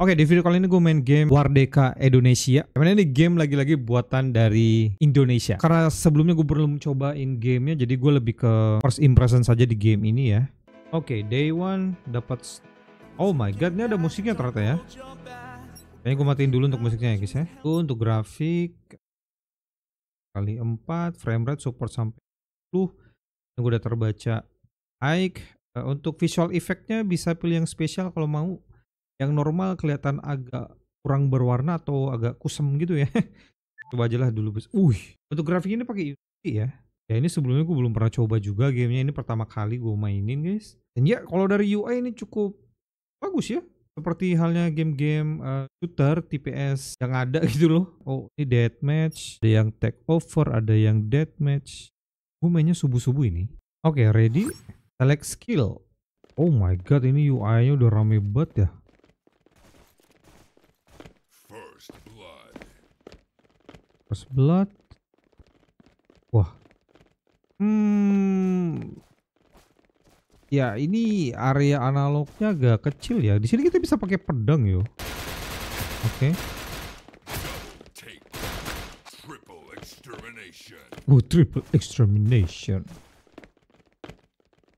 Oke, di video kali ini gue main game Wardeka Indonesia. Karena ini game lagi-lagi buatan dari Indonesia. Karena sebelumnya gue belum cobain gamenya, jadi gue lebih ke first impression saja di game ini ya. Oke, day one dapat. Oh my god, ini ada musiknya ternyata ya. Kayaknya gue matiin dulu untuk musiknya ya guys ya. Tuh, untuk grafik kali 4, frame rate support sampai 10. Gue udah terbaca. Aik, eh, untuk visual effectnya bisa pilih yang spesial kalau mau yang normal kelihatan agak kurang berwarna atau agak kusam gitu ya coba aja lah dulu bos uh untuk grafik ini pakai Unity ya ya ini sebelumnya gue belum pernah coba juga gamenya ini pertama kali gue mainin guys dan ya kalau dari UI ini cukup bagus ya seperti halnya game-game uh, shooter TPS yang ada gitu loh oh ini match, ada yang take over ada yang dead match. gue mainnya subuh-subuh ini oke okay, ready select skill oh my god ini UI nya udah rame banget ya First blood. Wah. Hmm. Ya, ini area analognya agak kecil ya. Di sini kita bisa pakai pedang yo. Oke. Okay. Oh, triple extermination.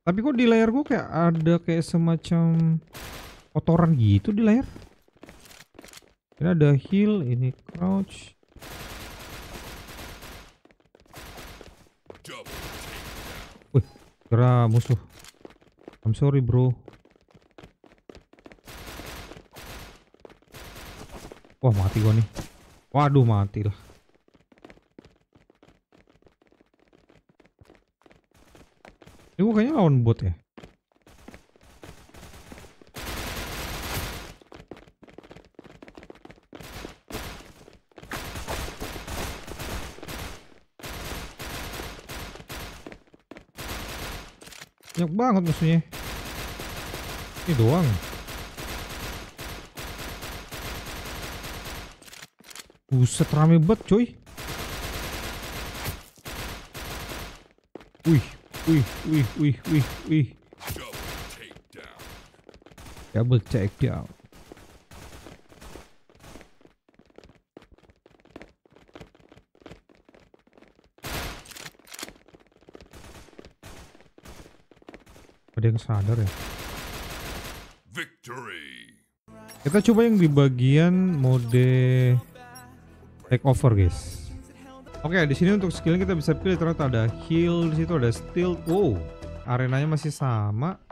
Tapi kok di layar gua kayak ada kayak semacam kotoran gitu di layar. Ini ada heal, ini crouch. Kira musuh. I'm sorry, bro. Wah, mati gua nih. Waduh, mati lah. Ini gua kayaknya lawan bot ya. banyak banget musuhnya ini doang buset rame banget coy wih wih wih wih wih wih double take down ada yang sadar ya Victory. kita coba yang di bagian mode take over guys oke okay, di sini untuk skill kita bisa pilih ternyata ada heal di situ ada steel wow arenanya masih sama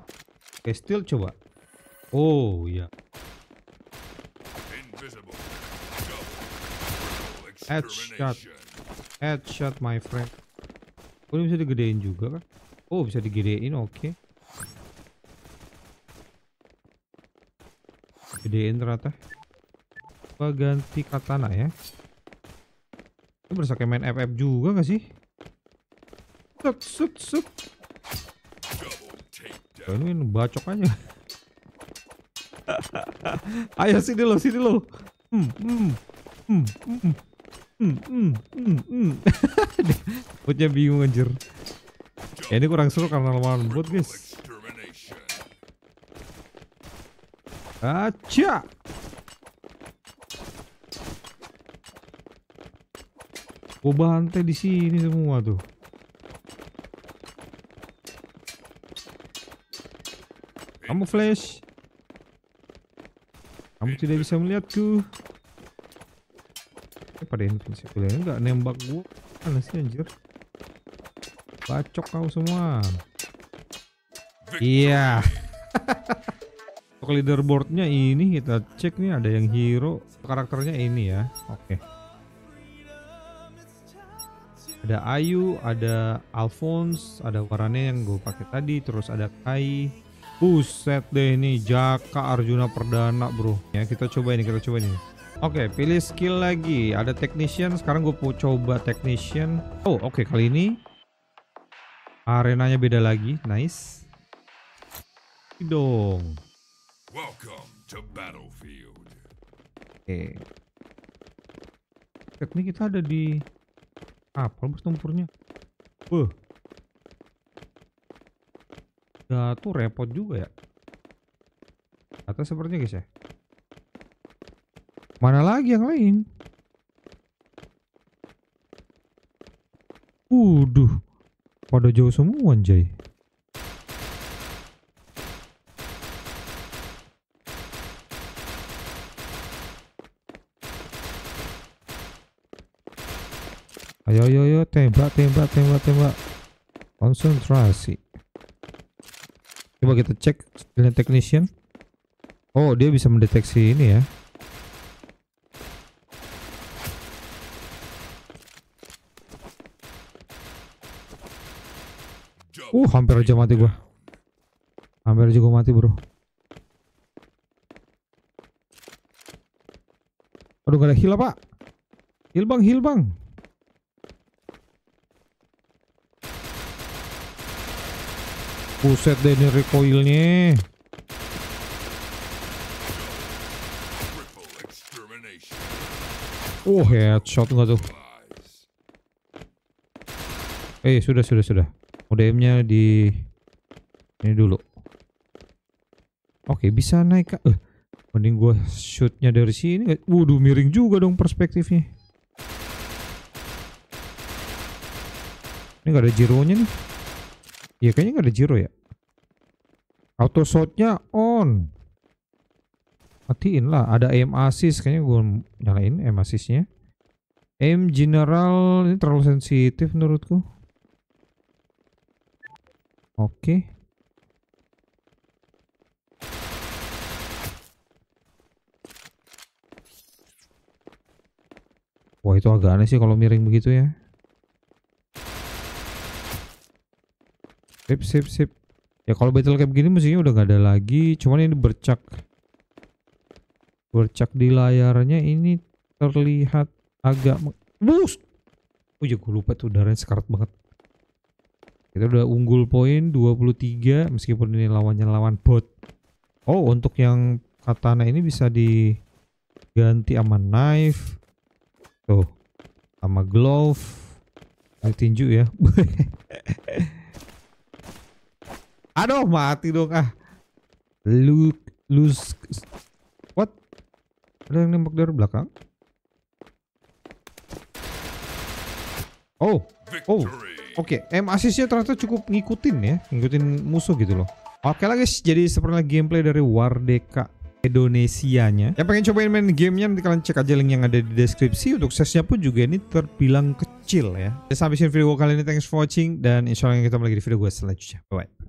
oke okay, steel coba oh ya. Headshot. Headshot my friend. Oh ini bisa digedein juga kan? Oh bisa digedein oke. Okay. gedein ternyata gua ganti katana ya ini berasa kayak main FF juga gak sih sup sup sup oh, ini bacok aja ayo sini lo sini lo hmm hmm hmm hmm hmm hmm hmm hmm bingung anjir ya ini kurang seru karena lawan bot guys Acha. Gue bantai di sini semua tuh. Kamu flash. Kamu tidak bisa melihatku. Eh, pada invincible ini Enggak nembak gua. Mana sih anjir? Bacok kau semua. Iya. leaderboardnya ini kita cek nih ada yang hero karakternya ini ya oke okay. ada Ayu ada Alphonse ada warnanya yang gue pakai tadi terus ada Kai Buset deh ini Jaka Arjuna Perdana bro ya kita coba ini kita coba ini Oke okay, pilih skill lagi ada technician sekarang gue mau coba technician Oh oke okay, kali ini arenanya beda lagi nice dong Welcome to Battlefield. Oke. Okay. kita ada di apa bos tempurnya? Wah. Ya tuh repot juga ya. Atas sepertinya guys ya. Mana lagi yang lain? Waduh. Pada jauh semua anjay. Ayo, ayo, ayo, tembak, tembak, tembak, tembak. Konsentrasi. Coba kita cek skillnya technician. Oh, dia bisa mendeteksi ini ya. Uh, hampir aja mati gua. Hampir aja gua mati, Bro. Aduh, gak ada heal, Pak. Heal, Bang, heal, Bang. Buset deh ini recoilnya. Oh headshot enggak tuh. Eh sudah sudah sudah. Modemnya di ini dulu. Oke bisa naik ke. Eh, mending gua shootnya dari sini. Waduh miring juga dong perspektifnya. Ini gak ada jironya nih. Iya kayaknya nggak ada zero ya. Auto shotnya on. Matiin lah. Ada aim assist. Kayaknya gue nyalain aim assistnya. Aim general ini terlalu sensitif menurutku. Oke. Okay. Wah itu agak aneh sih kalau miring begitu ya. Sip, sip, sip. Ya kalau battle kayak begini musiknya udah gak ada lagi. Cuman ini bercak. Bercak di layarnya ini terlihat agak... Bus! Oh ya gue lupa tuh darahnya sekarat banget. Kita udah unggul poin 23 meskipun ini lawannya lawan bot. Oh untuk yang katana ini bisa diganti sama knife. Tuh. Sama glove. Ini tinju ya. Aduh, mati dong ah. Lu lu What? Ada yang nembak dari belakang? Oh. Oh. Oke, okay. M assistnya ternyata cukup ngikutin ya, ngikutin musuh gitu loh. Oke okay lah guys, jadi seperti gameplay dari Wardeka nya Yang pengen cobain main gamenya nanti kalian cek aja link yang ada di deskripsi. Untuk size-nya pun juga ini terbilang kecil ya. Sampai sini video gue kali ini. Thanks for watching dan insya Allah kita lagi di video gue selanjutnya. Bye-bye.